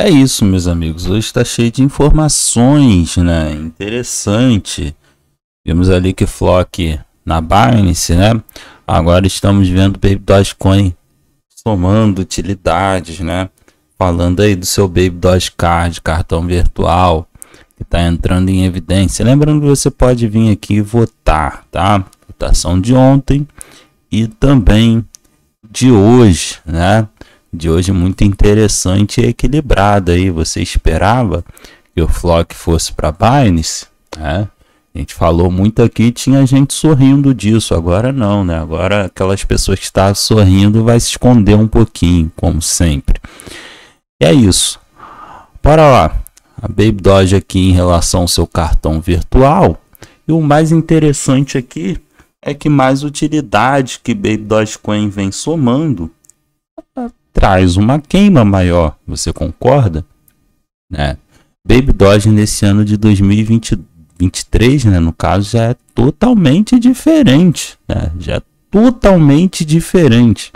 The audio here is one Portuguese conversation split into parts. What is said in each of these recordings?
É isso, meus amigos. Hoje está cheio de informações, né? Interessante. Vimos ali que Flock na Binance, né? Agora estamos vendo Baby Dogecoin somando utilidades, né? Falando aí do seu Baby Doge Card, cartão virtual, que está entrando em evidência. Lembrando que você pode vir aqui votar, tá? Votação de ontem e também de hoje, né? de hoje muito interessante e equilibrada aí. Você esperava que o Flock fosse para Binance, né? A gente falou muito aqui, tinha gente sorrindo disso, agora não, né? Agora aquelas pessoas que estavam tá sorrindo vai se esconder um pouquinho, como sempre. E é isso. Bora lá. A Baby Doge aqui em relação ao seu cartão virtual. E o mais interessante aqui é que mais utilidade que Baby Dogecoin vem somando mais uma queima maior. Você concorda? Né? Baby Doge nesse ano de 2023, né, no caso, já é totalmente diferente. Né? Já é totalmente diferente.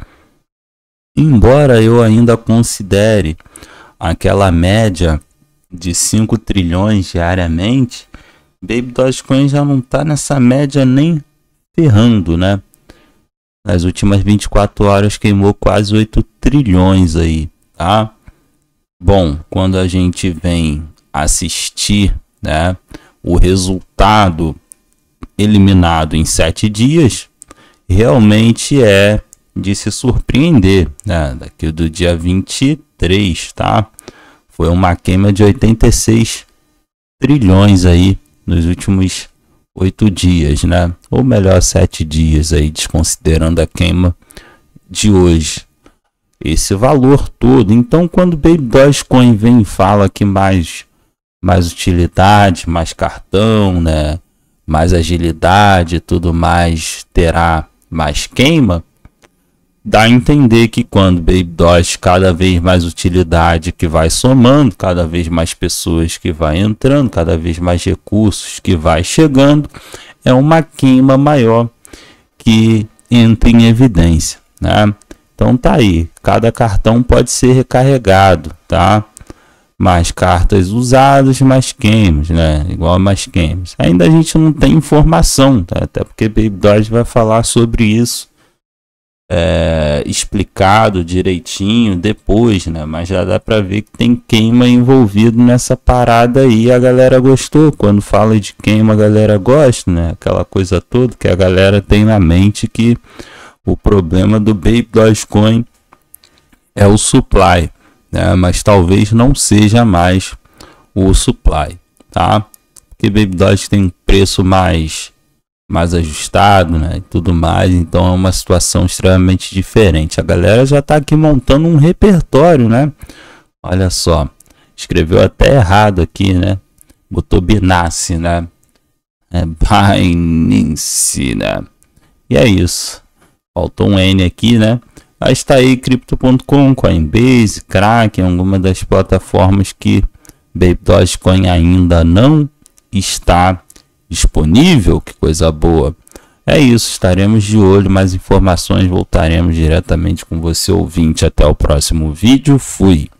Embora eu ainda considere aquela média de 5 trilhões diariamente, Baby Dogecoin já não está nessa média nem ferrando, né? Nas últimas 24 horas queimou quase 8 trilhões aí, tá? Bom, quando a gente vem assistir, né, o resultado eliminado em 7 dias, realmente é de se surpreender, né? Daqui do dia 23, tá? Foi uma queima de 86 trilhões aí nos últimos oito dias, né? Ou melhor, sete dias aí, desconsiderando a queima de hoje. Esse valor todo. Então, quando o Baby Dogecoin vem e fala que mais, mais utilidade, mais cartão, né? Mais agilidade e tudo mais terá mais queima, dá a entender que quando Baby BabyDOS cada vez mais utilidade que vai somando, cada vez mais pessoas que vai entrando, cada vez mais recursos que vai chegando, é uma queima maior que entra em evidência, né? Então tá aí, cada cartão pode ser recarregado, tá? Mais cartas usadas, mais games, né? Igual a mais games. Ainda a gente não tem informação, tá? até porque Baby Dodge vai falar sobre isso é, explicado direitinho depois, né? Mas já dá para ver que tem queima envolvido nessa parada aí. A galera gostou. Quando fala de queima, a galera gosta, né? Aquela coisa toda que a galera tem na mente que o problema do Baby Dogecoin é o supply, né? Mas talvez não seja mais o supply, tá? Porque Baby Doge tem um preço mais mais ajustado, né? E tudo mais. Então é uma situação extremamente diferente. A galera já tá aqui montando um repertório, né? Olha só. Escreveu até errado aqui, né? Botou Binance, né? É Binance, né? E é isso. Faltou um N aqui, né? Tá aí está aí Crypto.com, Coinbase, Kraken, alguma das plataformas que Baby Dogecoin ainda não está disponível, que coisa boa. É isso, estaremos de olho, mais informações voltaremos diretamente com você ouvinte. Até o próximo vídeo, fui!